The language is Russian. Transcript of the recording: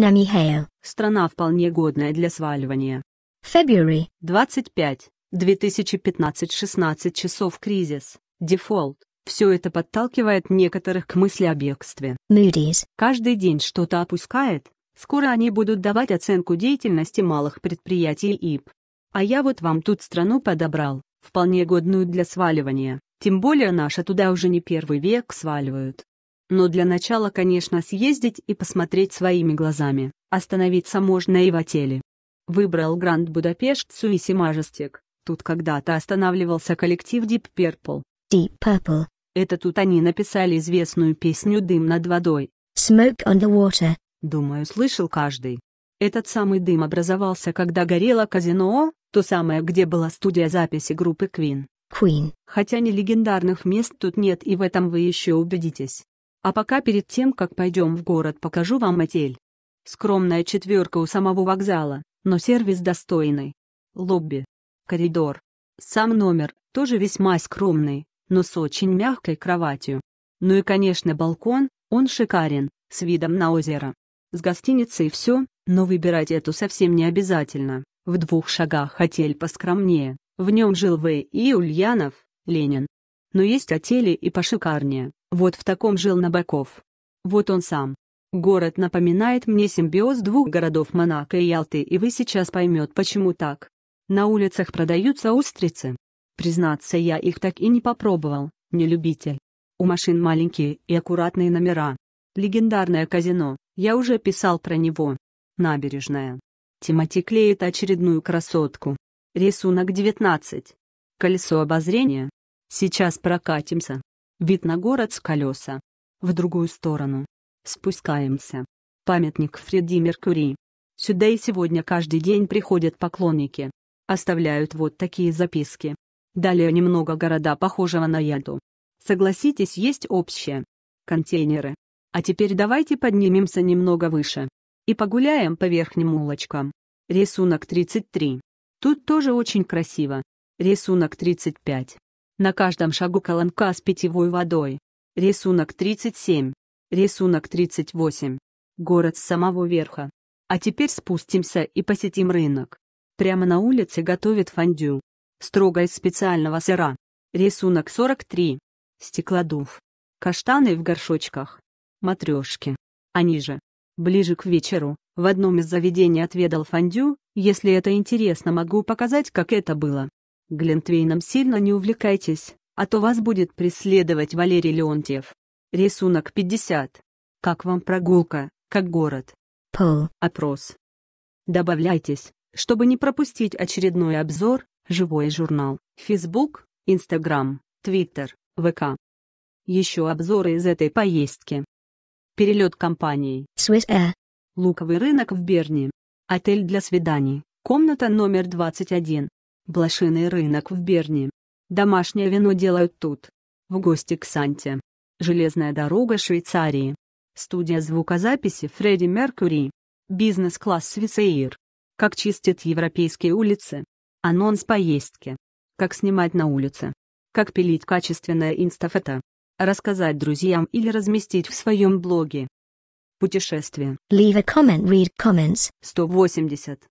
Намихаил. Страна вполне годная для сваливания. February. 25. 2015-16 часов кризис, дефолт. Все это подталкивает некоторых к мысли о бегстве. Moody's. Каждый день что-то опускает. Скоро они будут давать оценку деятельности малых предприятий ИП. А я вот вам тут страну подобрал, вполне годную для сваливания. Тем более наша туда уже не первый век сваливают. Но для начала, конечно, съездить и посмотреть своими глазами. Остановиться можно и в отеле. Выбрал Гранд Будапешт Суиси Мажестик. Тут когда-то останавливался коллектив Deep Purple. Deep Purple. Это тут они написали известную песню «Дым над водой». Smoke on the water. Думаю, слышал каждый. Этот самый дым образовался, когда горело казино, то самое, где была студия записи группы Queen. Queen. Хотя не легендарных мест тут нет и в этом вы еще убедитесь. А пока перед тем, как пойдем в город, покажу вам отель. Скромная четверка у самого вокзала, но сервис достойный. Лобби. Коридор. Сам номер, тоже весьма скромный, но с очень мягкой кроватью. Ну и, конечно, балкон, он шикарен, с видом на озеро. С гостиницей все, но выбирать эту совсем не обязательно. В двух шагах отель поскромнее. В нем жил В. и Ульянов, Ленин, но есть отели и пошикарнее. Вот в таком жил Набоков. Вот он сам. Город напоминает мне симбиоз двух городов Монако и Ялты, и вы сейчас поймет, почему так. На улицах продаются устрицы. Признаться, я их так и не попробовал, не любитель. У машин маленькие и аккуратные номера. Легендарное казино, я уже писал про него. Набережная. Тимати клеит очередную красотку. Рисунок 19. Колесо обозрения. Сейчас прокатимся. Вид на город с колеса. В другую сторону. Спускаемся. Памятник Фредди Меркури. Сюда и сегодня каждый день приходят поклонники. Оставляют вот такие записки. Далее немного города, похожего на Яду. Согласитесь, есть общее. Контейнеры. А теперь давайте поднимемся немного выше. И погуляем по верхним улочкам. Рисунок 33. Тут тоже очень красиво. Рисунок 35. На каждом шагу колонка с питьевой водой. Рисунок 37. Рисунок 38. Город с самого верха. А теперь спустимся и посетим рынок. Прямо на улице готовят фондю. Строго из специального сыра. Рисунок 43. Стеклодув. Каштаны в горшочках. Матрешки. Они же. Ближе к вечеру, в одном из заведений отведал фондю, если это интересно, могу показать, как это было. Глентвейном сильно не увлекайтесь, а то вас будет преследовать Валерий Леонтьев. Рисунок 50. Как вам прогулка, как город? Пол. Опрос. Добавляйтесь, чтобы не пропустить очередной обзор, живой журнал, Facebook, Instagram, Twitter, ВК. Еще обзоры из этой поездки. Перелет компании. Swiss Air. Луковый рынок в Берне. Отель для свиданий. Комната номер 21. Блошиный рынок в Берне. Домашнее вино делают тут. В гости к Санте. Железная дорога Швейцарии. Студия звукозаписи Фредди Меркури. Бизнес-класс Свисеир. Как чистят европейские улицы. Анонс поездки. Как снимать на улице. Как пилить качественное инстафото. Рассказать друзьям или разместить в своем блоге. Путешествие. Leave a comment, read comments. 180.